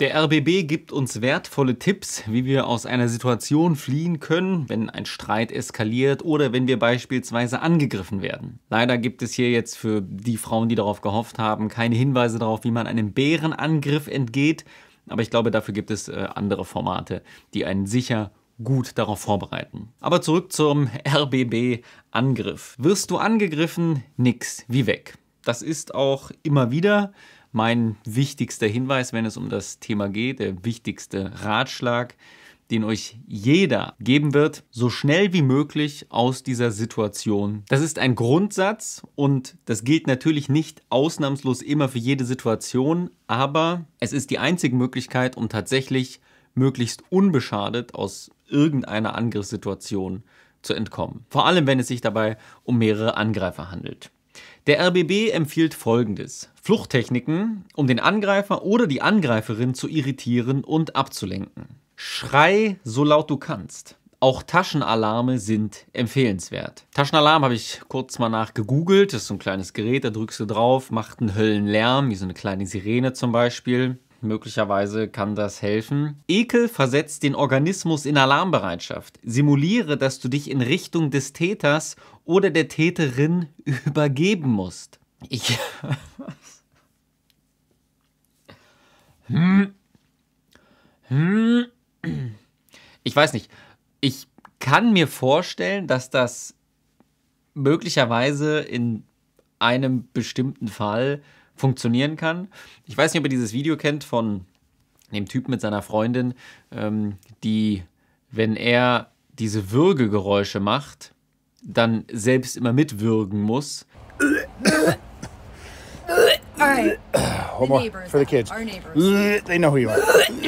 Der RBB gibt uns wertvolle Tipps, wie wir aus einer Situation fliehen können, wenn ein Streit eskaliert oder wenn wir beispielsweise angegriffen werden. Leider gibt es hier jetzt für die Frauen, die darauf gehofft haben, keine Hinweise darauf, wie man einem Bärenangriff entgeht. Aber ich glaube, dafür gibt es äh, andere Formate, die einen sicher gut darauf vorbereiten. Aber zurück zum RBB-Angriff. Wirst du angegriffen? Nix, wie weg. Das ist auch immer wieder mein wichtigster Hinweis, wenn es um das Thema geht, der wichtigste Ratschlag, den euch jeder geben wird, so schnell wie möglich aus dieser Situation. Das ist ein Grundsatz und das gilt natürlich nicht ausnahmslos immer für jede Situation, aber es ist die einzige Möglichkeit, um tatsächlich möglichst unbeschadet aus irgendeiner Angriffssituation zu entkommen. Vor allem, wenn es sich dabei um mehrere Angreifer handelt. Der RBB empfiehlt folgendes: Fluchttechniken, um den Angreifer oder die Angreiferin zu irritieren und abzulenken. Schrei so laut du kannst. Auch Taschenalarme sind empfehlenswert. Taschenalarm habe ich kurz mal nach gegoogelt. Das ist so ein kleines Gerät, da drückst du drauf, macht einen Höllenlärm, wie so eine kleine Sirene zum Beispiel. Möglicherweise kann das helfen. Ekel versetzt den Organismus in Alarmbereitschaft. Simuliere, dass du dich in Richtung des Täters oder der Täterin übergeben musst. Ich. hm. Hm. Ich weiß nicht. Ich kann mir vorstellen, dass das möglicherweise in einem bestimmten Fall funktionieren kann. Ich weiß nicht, ob ihr dieses Video kennt von dem Typ mit seiner Freundin, ähm, die, wenn er diese Würgegeräusche macht, dann selbst immer mitwürgen muss. Right. One more for the kids. They know who you are.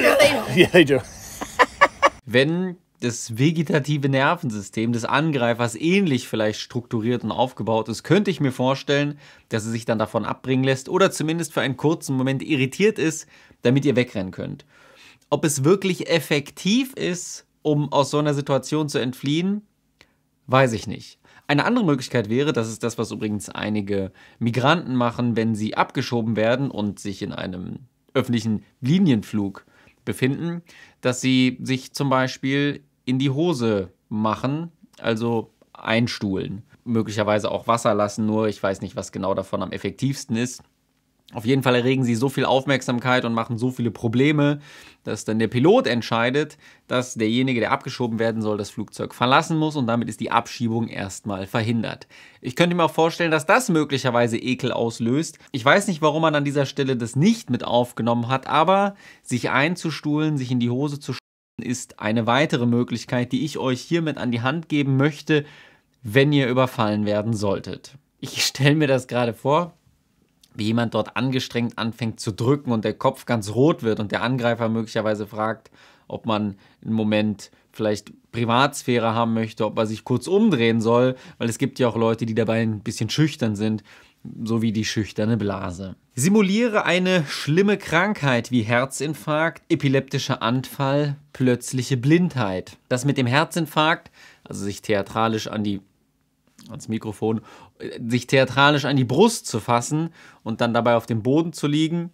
yeah, they do. Wenn das vegetative Nervensystem des Angreifers ähnlich vielleicht strukturiert und aufgebaut ist, könnte ich mir vorstellen, dass sie sich dann davon abbringen lässt oder zumindest für einen kurzen Moment irritiert ist, damit ihr wegrennen könnt. Ob es wirklich effektiv ist, um aus so einer Situation zu entfliehen, weiß ich nicht. Eine andere Möglichkeit wäre, das ist das, was übrigens einige Migranten machen, wenn sie abgeschoben werden und sich in einem öffentlichen Linienflug befinden, dass sie sich zum Beispiel in die Hose machen, also einstuhlen. Möglicherweise auch Wasser lassen, nur ich weiß nicht, was genau davon am effektivsten ist. Auf jeden Fall erregen sie so viel Aufmerksamkeit und machen so viele Probleme, dass dann der Pilot entscheidet, dass derjenige, der abgeschoben werden soll, das Flugzeug verlassen muss und damit ist die Abschiebung erstmal verhindert. Ich könnte mir auch vorstellen, dass das möglicherweise Ekel auslöst. Ich weiß nicht, warum man an dieser Stelle das nicht mit aufgenommen hat, aber sich einzustuhlen, sich in die Hose zu ist eine weitere Möglichkeit, die ich euch hiermit an die Hand geben möchte, wenn ihr überfallen werden solltet. Ich stelle mir das gerade vor, wie jemand dort angestrengt anfängt zu drücken und der Kopf ganz rot wird und der Angreifer möglicherweise fragt, ob man einen Moment vielleicht Privatsphäre haben möchte, ob er sich kurz umdrehen soll, weil es gibt ja auch Leute, die dabei ein bisschen schüchtern sind, so wie die schüchterne Blase. Simuliere eine schlimme Krankheit wie Herzinfarkt, epileptischer Anfall, plötzliche Blindheit. Das mit dem Herzinfarkt, also sich theatralisch an die ans Mikrofon, sich theatralisch an die Brust zu fassen und dann dabei auf dem Boden zu liegen.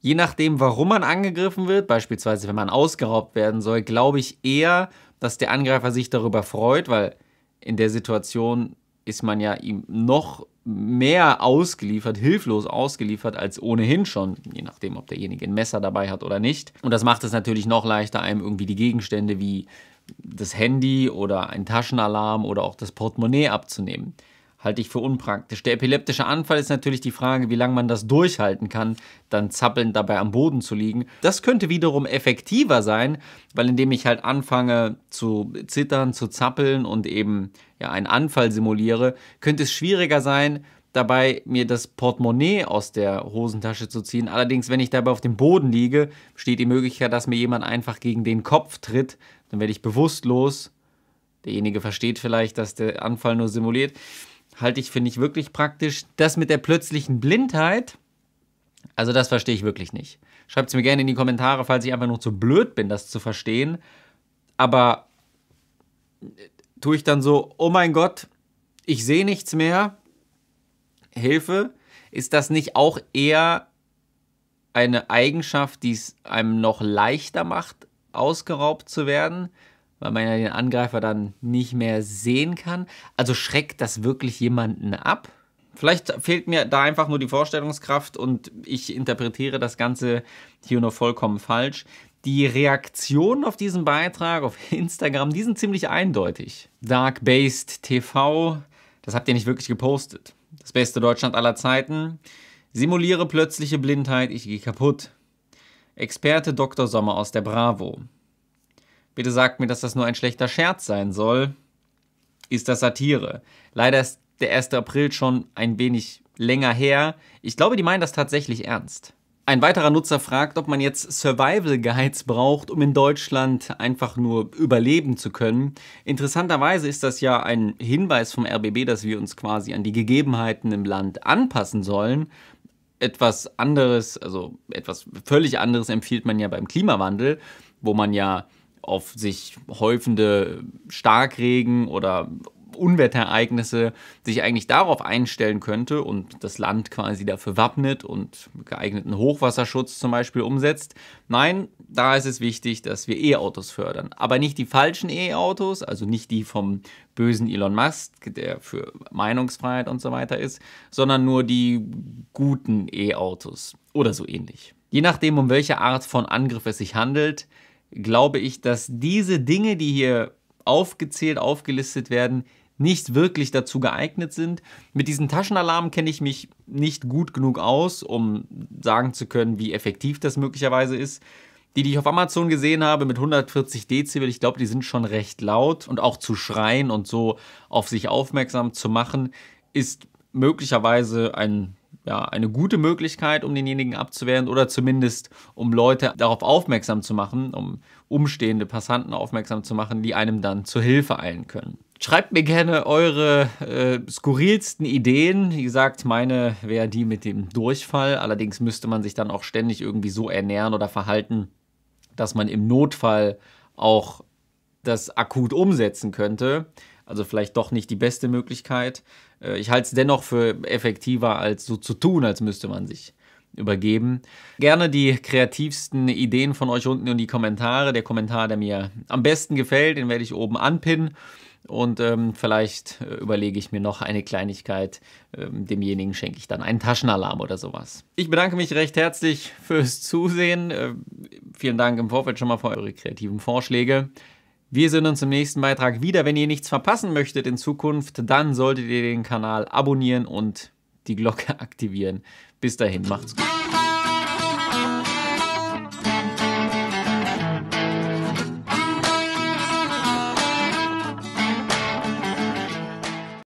Je nachdem, warum man angegriffen wird, beispielsweise wenn man ausgeraubt werden soll, glaube ich eher, dass der Angreifer sich darüber freut, weil in der Situation ist man ja ihm noch mehr ausgeliefert, hilflos ausgeliefert als ohnehin schon, je nachdem, ob derjenige ein Messer dabei hat oder nicht. Und das macht es natürlich noch leichter, einem irgendwie die Gegenstände wie das Handy oder einen Taschenalarm oder auch das Portemonnaie abzunehmen. Halte ich für unpraktisch. Der epileptische Anfall ist natürlich die Frage, wie lange man das durchhalten kann, dann zappelnd dabei am Boden zu liegen. Das könnte wiederum effektiver sein, weil indem ich halt anfange zu zittern, zu zappeln und eben ja, einen Anfall simuliere, könnte es schwieriger sein, dabei mir das Portemonnaie aus der Hosentasche zu ziehen. Allerdings, wenn ich dabei auf dem Boden liege, steht die Möglichkeit, dass mir jemand einfach gegen den Kopf tritt, dann werde ich bewusstlos. Derjenige versteht vielleicht, dass der Anfall nur simuliert. Halte ich, finde ich, wirklich praktisch. Das mit der plötzlichen Blindheit, also das verstehe ich wirklich nicht. Schreibt es mir gerne in die Kommentare, falls ich einfach nur zu blöd bin, das zu verstehen. Aber äh, tue ich dann so, oh mein Gott, ich sehe nichts mehr. Hilfe, ist das nicht auch eher eine Eigenschaft, die es einem noch leichter macht, ausgeraubt zu werden, weil man ja den Angreifer dann nicht mehr sehen kann. Also schreckt das wirklich jemanden ab? Vielleicht fehlt mir da einfach nur die Vorstellungskraft und ich interpretiere das Ganze hier nur vollkommen falsch. Die Reaktionen auf diesen Beitrag auf Instagram, die sind ziemlich eindeutig. Dark-Based TV, das habt ihr nicht wirklich gepostet. Das beste Deutschland aller Zeiten. Simuliere plötzliche Blindheit, ich gehe kaputt. Experte Dr. Sommer aus der Bravo. Bitte sagt mir, dass das nur ein schlechter Scherz sein soll. Ist das Satire? Leider ist der 1. April schon ein wenig länger her. Ich glaube, die meinen das tatsächlich ernst. Ein weiterer Nutzer fragt, ob man jetzt Survival Guides braucht, um in Deutschland einfach nur überleben zu können. Interessanterweise ist das ja ein Hinweis vom RBB, dass wir uns quasi an die Gegebenheiten im Land anpassen sollen etwas anderes, also etwas völlig anderes empfiehlt man ja beim Klimawandel, wo man ja auf sich häufende Starkregen oder Unwetterereignisse sich eigentlich darauf einstellen könnte und das Land quasi dafür wappnet und geeigneten Hochwasserschutz zum Beispiel umsetzt. Nein, da ist es wichtig, dass wir E-Autos fördern. Aber nicht die falschen E-Autos, also nicht die vom bösen Elon Musk, der für Meinungsfreiheit und so weiter ist, sondern nur die guten E-Autos oder so ähnlich. Je nachdem, um welche Art von Angriff es sich handelt, glaube ich, dass diese Dinge, die hier aufgezählt, aufgelistet werden, nicht wirklich dazu geeignet sind. Mit diesen Taschenalarmen kenne ich mich nicht gut genug aus, um sagen zu können, wie effektiv das möglicherweise ist. Die, die ich auf Amazon gesehen habe mit 140 Dezibel, ich glaube, die sind schon recht laut und auch zu schreien und so auf sich aufmerksam zu machen, ist möglicherweise ein ja, eine gute Möglichkeit, um denjenigen abzuwehren oder zumindest um Leute darauf aufmerksam zu machen, um umstehende Passanten aufmerksam zu machen, die einem dann zur Hilfe eilen können. Schreibt mir gerne eure äh, skurrilsten Ideen. Wie gesagt, meine wäre die mit dem Durchfall. Allerdings müsste man sich dann auch ständig irgendwie so ernähren oder verhalten, dass man im Notfall auch das akut umsetzen könnte. Also vielleicht doch nicht die beste Möglichkeit. Äh, ich halte es dennoch für effektiver, als so zu tun, als müsste man sich übergeben. Gerne die kreativsten Ideen von euch unten in die Kommentare. Der Kommentar, der mir am besten gefällt, den werde ich oben anpinnen. Und ähm, vielleicht äh, überlege ich mir noch eine Kleinigkeit. Ähm, demjenigen schenke ich dann einen Taschenalarm oder sowas. Ich bedanke mich recht herzlich fürs Zusehen. Äh, vielen Dank im Vorfeld schon mal für eure kreativen Vorschläge. Wir sehen uns im nächsten Beitrag wieder. Wenn ihr nichts verpassen möchtet in Zukunft, dann solltet ihr den Kanal abonnieren und die Glocke aktivieren. Bis dahin, macht's gut.